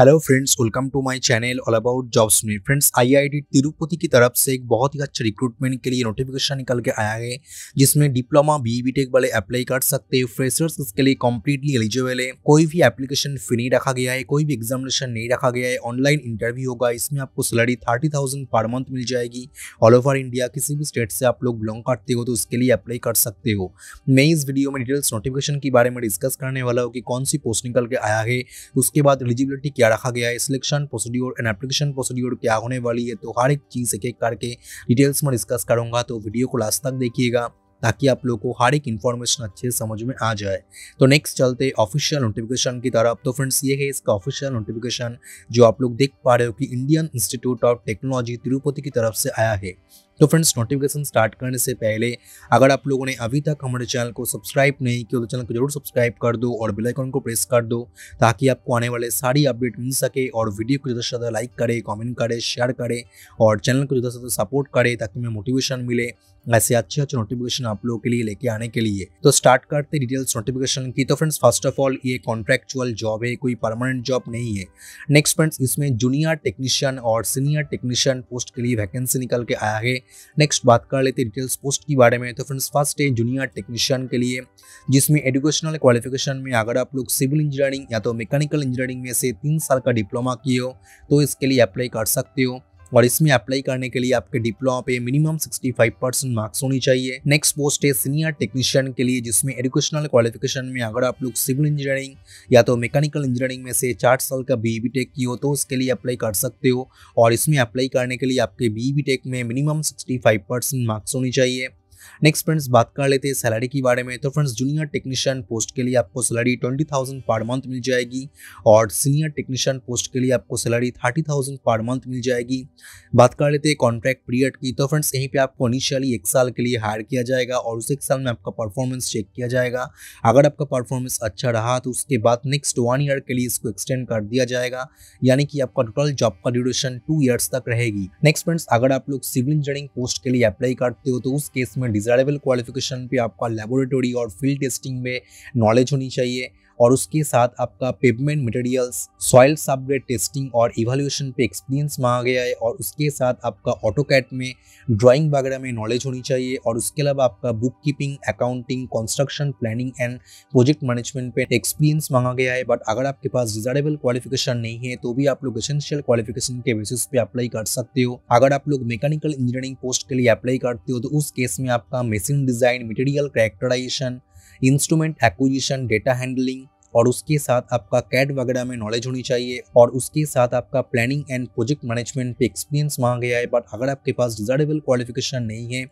hello friends welcome to my channel all about jobs में friends IIT Tirupati की तरफ से एक बहुत ही अच्छा रिक्रूटमेंट के लिए नोटिफिकेशन निकल के आया है जिसमें डिप्लोमा बी बी टेक वाले अप्लाई कर सकते हैं फ्रेशर्स इसके लिए कम्प्लीटली एलिजिबल है कोई भी एप्लीकेशन फी नहीं रखा गया है कोई भी एग्जामिनेशन नहीं रखा गया है ऑनलाइन इंटरव्यू होगा इसमें आपको salary thirty thousand per month मिल जाएगी ऑल ओवर इंडिया किसी भी स्टेट से आप लोग बिलोंग करते हो तो उसके लिए अप्लाई कर सकते हो मैं इस वीडियो में डिटेल्स नोटिफिकेशन के बारे में डिस्कस करने वाला हूँ कि कौन सी पोस्ट निकल के आया है उसके बाद एलिजिबिलिटी क्या रखा गया है selection procedure and application procedure क्या होने वाली है तो हर एक चीज़ एक एक करके डिटेल्स में डिस्कस करूँगा तो वीडियो को लास्ट तक देखिएगा ताकि आप लोग को हर एक इन्फॉर्मेशन अच्छे समझ में आ जाए तो नेक्स्ट चलते ऑफिशियल नोटिफिकेशन की तरफ तो फ्रेंड्स ये है इसका ऑफिशियल नोटिफिकेशन जो आप लोग देख पा रहे हो कि Indian Institute of Technology Tirupati की तरफ से आया है तो फ्रेंड्स नोटिफिकेशन स्टार्ट करने से पहले अगर आप लोगों ने अभी तक हमारे चैनल को सब्सक्राइब नहीं किया तो चैनल को जरूर सब्सक्राइब कर दो और बेल आइकन को प्रेस कर दो ताकि आपको आने वाले सारी अपडेट मिल सके और वीडियो को ज़्यादा से ज़्यादा लाइक करे कमेंट करे शेयर करे और चैनल को ज़्यादा से ज़्यादा सपोर्ट करे ताकि हमें मोटिवेशन मिले ऐसे अच्छे अच्छे नोटिफिकेशन आप लोगों के लिए लेके आने के लिए तो स्टार्ट करते डिटेल्स नोटिफिकेशन की तो फ्रेंड्स फर्स्ट ऑफ ऑल ये कॉन्ट्रैक्चुअल जॉब है कोई परमानेंट जॉब नहीं है नेक्स्ट फ्रेंड्स इसमें जूनियर टेक्नीशियन और सीनियर टेक्नीशियन पोस्ट के लिए वैकेंसी निकल के आया है नेक्स्ट बात कर लेते डिटेल्स पोस्ट के बारे में तो फ्रेंड्स फर्स्ट है जूनियर टेक्नीशियन के लिए जिसमें एजुकेशनल क्वालिफिकेशन में अगर आप लोग सिविल इंजीनियरिंग या तो मैकेनिकल इंजीनियरिंग में से तीन साल का डिप्लोमा किए हो तो इसके लिए अप्लाई कर सकते हो और इसमें अप्लाई करने के लिए आपके डिप्लोमा पे मिनिमम 65 परसेंट मार्क्स होनी चाहिए नेक्स्ट पोस्ट है सीनियर टेक्नीशियन के लिए जिसमें एजुकेशनल क्वालिफिकेशन में अगर आप लोग सिविल इंजीनियरिंग या तो मैकेनिकल इंजीनियरिंग में से चार साल का बी टेक e की हो तो उसके लिए अप्लाई कर सकते हो और इसमें अप्लाई करने के लिए आपके बी टेक e में मिनिमम सिक्सटी मार्क्स होनी चाहिए नेक्स्ट फ्रेंड्स बात कर लेते हैं सैलरी के बारे में तो फ्रेंड्स जूनियर टेक्नीशियन पोस्ट के लिए आपको salary twenty thousand per month मिल जाएगी और सीनियर टेक्नीशियन पोस्ट के लिए आपको salary thirty thousand per month मिल जाएगी बात कर लेते हैं कॉन्ट्रैक्ट पीरियड की तो फ्रेंड्स यहीं पर आपको इनिशियली एक साल के लिए हायर किया जाएगा और उस एक साल में आपका परफॉर्मेंस चेक किया जाएगा अगर आपका परफॉर्मेंस अच्छा रहा तो उसके बाद नेक्स्ट वन ईयर के लिए इसको एक्सटेंड कर दिया जाएगा यानी कि आपका टोटल जॉब का ड्यूरेशन टू ईयर्स तक रहेगी नेक्स्ट फ्रेंड्स अगर आप लोग सिविल इंजीनियरिंग पोस्ट के लिए अप्लाई करते हो तो उस केस में डिज़ायरेबल क्वालिफिकेशन पे आपका लेबोरेटरी और फील्ड टेस्टिंग में नॉलेज होनी चाहिए और उसके साथ आपका payment materials soil subgrade testing और इवेल्यूशन पे एक्सपीरियंस मांगा गया है और उसके साथ आपका ऑटो कैट में ड्राइंग वगैरह में नॉलेज होनी चाहिए और उसके अलावा आपका book keeping accounting construction planning and project management पे एक्सपीरियंस मांगा गया है बट अगर आपके पास डिजायरेबल क्वालिफिकेशन नहीं है तो भी आप लोग एसेंशियल क्वालिफिकेशन के बेसिस पे अप्लाई कर सकते हो अगर आप लोग मैकेनिकल इंजीनियरिंग पोस्ट के लिए अप्लाई करते हो तो उस केस में आपका machine design material characterization instrument acquisition data handling और उसके साथ आपका कैड वगैरह में नॉलेज होनी चाहिए और उसके साथ आपका प्लानिंग एंड प्रोजेक्ट मैनेजमेंट पे एक्सपीरियंस मांग गया है बट अगर आपके पास डिजायरेबल क्वालिफिकेशन नहीं है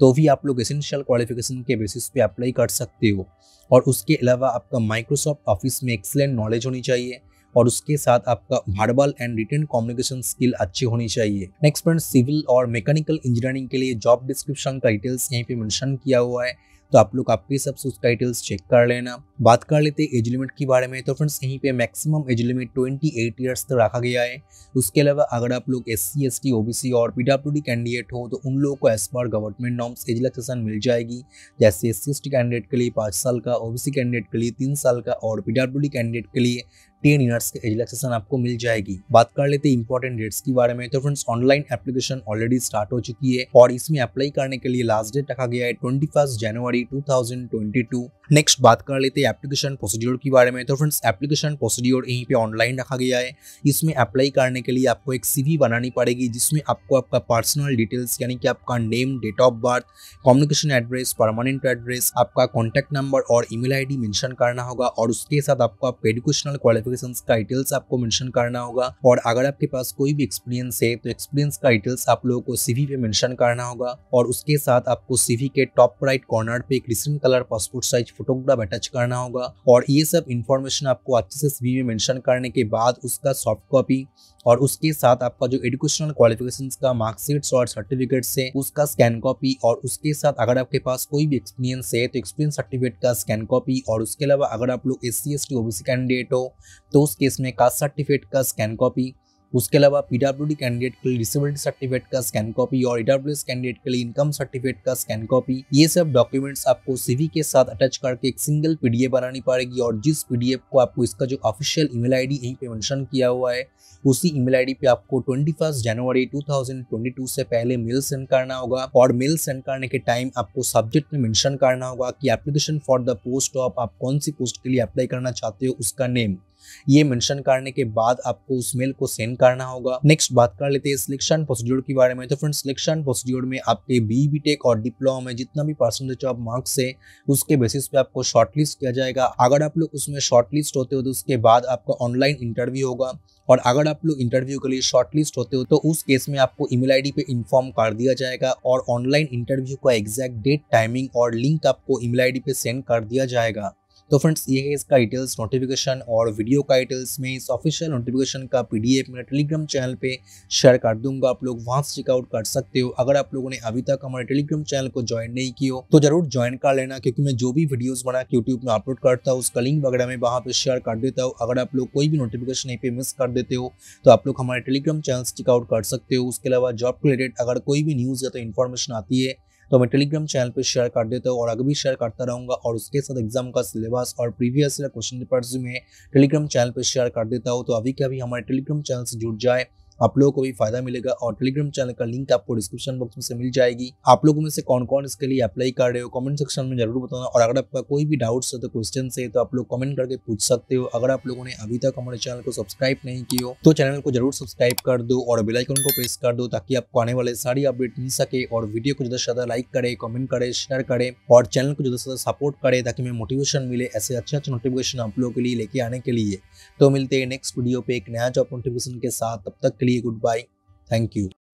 तो भी आप लोग एसेंशियल क्वालिफिकेशन के बेसिस पे अप्लाई कर सकते हो और उसके अलावा आपका माइक्रोसॉफ्ट ऑफिस में एक्सलेंट नॉलेज होनी चाहिए और उसके साथ आपका verbal and written communication skill अच्छी होनी चाहिए नेक्स्ट फ्रेंड सिविल और मैकेनिकल इंजीनियरिंग के लिए जॉब डिस्क्रिप्शन का डिटेल्स यहीं पे मेंशन किया हुआ है तो आप लोग आपके हिसाब से उसका डिटेल्स चेक कर लेना बात कर लेते एज लिमिट के बारे में तो फ्रेंड्स यहीं पे maximum age limit 28 eight years तक रखा गया है उसके अलावा अगर आप लोग S C S T O B C और पी डब्ल्यू डी कैंडिडेट हो तो उन लोगों को as per government norms age relaxation मिल जाएगी जैसे S C S T candidate के लिए पाँच साल का ओ बी सी कैंडिडेट के लिए तीन साल का और पी डब्ल्यू डी कैंडिडेट के लिए टेन ईयर्स के रिलैक्सेशन आपको मिल जाएगी बात कर लेते हैं इंपॉर्टेंट डेट्स के बारे में तो friends online application already start हो चुकी है और इसमें अप्लाई करने के लिए लास्ट डेट रखा गया है ट्वेंटी जनवरी टू नेक्स्ट बात कर लेते हैं एप्लीकेशन प्रोसीड्योर के बारे में तो फ्रेंड्स एप्लीकेशन प्रोसीड्योर यहीं पे ऑनलाइन रखा गया है इसमें अप्लाई करने के लिए आपको एक सीवी बनानी पड़ेगी जिसमें आपको आपका पर्सनल डिटेल्स यानी कि आपका name date of birth communication address permanent address आपका कॉन्टैक्ट नंबर और ईमेल आईडी मेंशन करना होगा और उसके साथ आपको आपका एडुकेशनल क्वालिफिकेशन क्वालिफिकेशन का डिटेल्स आपको मेंशन करना होगा और अगर आपके पास कोई भी एक्सपीरियंस है तो एक्सपीरियंस का डिटेल्स आप लोगों को सीवी पे मेंशन करना होगा और उसके साथ आपको सीवी के टॉप राइट कॉर्नर पे एक recent colour passport size photograph attach करना होगा और ये सब इन्फॉर्मेशन आपको अच्छे से सीवी में मैंशन करने के बाद उसका सॉफ्ट कॉपी और उसके साथ आपका जो एडुकेशनल क्वालिफिकेशन का मार्कशीट्स और सर्टिफिकेट्स है उसका स्कैन कॉपी और उसके साथ अगर आपके पास कोई भी एक्सपीरियंस है तो एक्सपीरियंस सर्टिफिकेट का स्कैन कॉपी और उसके अलावा अगर आप लोग S C S T OBC candidate हो तो उस केस में कास्ट सर्टिफिकेट का स्कैन कॉपी उसके अलावा डी कैंडिडेट के लिए डिसेबिलिटी सर्टिफिकेट का स्कैन कॉपी और एस e कैंडिडेट के लिए इनकम सर्टिफिकेट का स्कैन कॉपी ये सब डॉक्यूमेंट्स आपको सीवी के साथ अटैच करके एक सिंगल पीडीएफ बनानी पड़ेगी और जिस पीडीएफ को आपको इसका जो ऑफिशियल ईमेल आईडी यहीं पे मेंशन किया हुआ है उसी ईमेल आईडी पे आपको फर्स्ट जनवरी टू से पहले मेल सेंड करना होगा और मेल सेंड करने के टाइम आपको सब्जेक्ट में मेंशन करना होगा कि application for the post of आप कौन सी पोस्ट के लिए अप्लाई करना चाहते हो उसका नेम ये मेंशन करने के बाद आपको उस मेल को सेंड करना होगा नेक्स्ट बात कर लेते हैं सिलेक्शन प्रोसीड्योर के बारे में तो फ्रेंड सिलेक्शन प्रोसीड्योर में आपके बी बी टेक और डिप्लोमा में जितना भी परसेंटेज ऑफ मार्क्स है उसके बेसिस पे आपको शॉर्टलिस्ट किया जाएगा अगर आप लोग उसमें शॉर्टलिस्ट होते हो तो उसके बाद आपका ऑनलाइन इंटरव्यू होगा और अगर आप लोग इंटरव्यू के लिए शॉर्टलिस्ट होते हो तो उस केस में आपको ईमेल आईडी पे इन्फॉर्म कर दिया जाएगा और ऑनलाइन इंटरव्यू का एग्जैक्ट डेट टाइमिंग और लिंक आपको ईमेल आईडी पे सेंड कर दिया जाएगा तो फ्रेंड्स ये है इसका डिटेल्स नोटिफिकेशन और वीडियो का डिटेल्स में इस ऑफिशियल नोटिफिकेशन का पीडीएफ मैं टेलीग्राम चैनल पे शेयर कर दूंगा आप लोग वहां से चेकआउट कर सकते हो अगर आप लोगों ने अभी तक हमारे टेलीग्राम चैनल को ज्वाइन नहीं किया हो तो जरूर ज्वाइन कर लेना क्योंकि मैं जो भी वीडियोज बना के यूट्यूब में अपलोड करता हूँ उसका लिंक वगैरह में वहाँ पे शेयर कर देता हूँ अगर आप लोग कोई भी नोटिफिकेशन यहीं पे मिस कर देते हो तो आप लोग हमारे टेलीग्राम चैनल से चेकआउट कर सकते हो उसके अलावा जॉब रिलेटेड अगर कोई भी न्यूज़ या तो इन्फॉर्मेशन आती है तो मैं टेलीग्राम चैनल पर शेयर कर देता हूँ और अगर भी शेयर करता रहूँगा और उसके साथ एग्जाम का सिलेबस और प्रीवियस क्वेश्चन पेपर्स में टेलीग्राम चैनल पर शेयर कर देता हूँ तो अभी के अभी हमारे टेलीग्राम चैनल से जुड़ जाए आप लोगों को भी फायदा मिलेगा और टेलीग्राम चैनल का लिंक आपको डिस्क्रिप्शन बॉक्स में से मिल जाएगी आप लोगों में से कौन कौन इसके लिए अप्लाई कर रहे हो कमेंट सेक्शन में जरूर बताना और अगर आपका कोई भी डाउट्स है तो क्वेश्चन है तो आप लोग कमेंट करके पूछ सकते हो अगर आप लोगों ने अभी तक हमारे चैनल को सब्सक्राइब नहीं किया तो चैनल को जरूर सब्सक्राइब कर दो और बेलाइकन को प्रेस कर दो ताकि आपको आने वाले सारी अपडेट मिल सके और वीडियो को ज्यादा से ज्यादा लाइक करे कमेंट करे शेयर करे और चैनल को ज्यादा से ज्यादा सपोर्ट करे ताकि हमें मोटिवेशन मिले ऐसे अच्छे अच्छे नोटिफिकेशन आप लोगों के लिए लेके आने के लिए तो मिलते हैं नेक्स्ट वीडियो पे एक नया जॉब नोटिफिकेशन के साथ तब तक लिए गुड बाय थैंक यू